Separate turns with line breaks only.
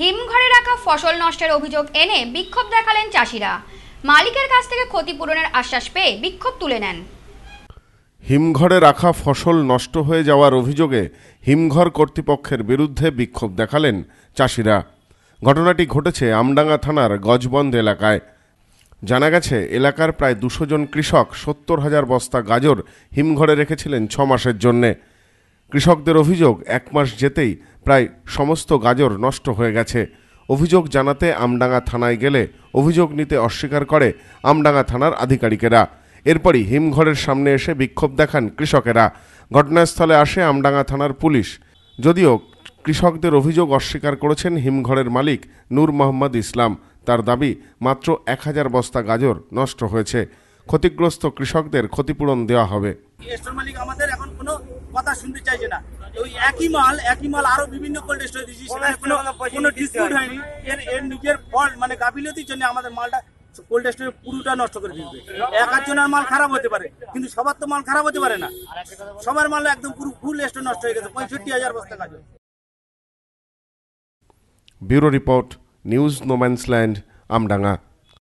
হিমঘরে রাখা ফসল নষ্টের অভিযোগ এনে বিক্ষোভ দেখালেন চাষিরা মালিকের কাছ থেকে ক্ষতিপূরণের আশ্বাস পেয়ে বিক্ষোভ তুলে নেন
হিমঘরে রাখা ফসল নষ্ট হয়ে যাওয়ার অভিযোগে হিমঘর কর্তৃপক্ষের বিরুদ্ধে বিক্ষোভ দেখালেন চাষিরা ঘটনাটি ঘটেছে আমডাঙ্গা থানার গজবন্ধ এলাকায় জানা গেছে এলাকার প্রায় দুশো জন কৃষক সত্তর হাজার বস্তা গাজর হিমঘরে রেখেছিলেন ছ মাসের জন্যে কৃষকদের অভিযোগ এক মাস যেতেই প্রায় সমস্ত গাজর নষ্ট হয়ে গেছে অভিযোগ জানাতে আমডাঙ্গা থানায় গেলে অভিযোগ নিতে অস্বীকার করে আমডাঙ্গা থানার আধিকারিকেরা এরপরই হিমঘরের সামনে এসে বিক্ষোভ দেখান কৃষকেরা ঘটনাস্থলে আসে আমডাঙ্গা থানার পুলিশ যদিও কৃষকদের অভিযোগ অস্বীকার করেছেন হিমঘরের মালিক নূর মোহাম্মদ ইসলাম তার দাবি মাত্র এক হাজার বস্তা গাজর নষ্ট হয়েছে ক্ষতিগ্রস্ত কৃষকদের ক্ষতিপূরণ দেওয়া হবে মালিক আমাদের
এখন কোনো কথা শুনতে চাইছে না ওই একই মাল একই মাল আরো বিভিন্ন কোল্ড স্টোরেজ কোনো কোনো ডিসকাউন্ট হয়নি এর এর নিজের ফল্ট মানে গাফিলতির জন্য আমাদের মালটা কোল্ড স্টোরে পুরোটা নষ্ট করে দিবে এক আধজনের মাল খারাপ হতে পারে কিন্তু সবার তো মাল খারাপ হতে পারে না সবার মাল একদম পুরো ফুল স্টোর নষ্ট হয়ে গেছে পঁয়ষট্টি হাজার বস্তা কাজ
bureau report news no man's land Amdanga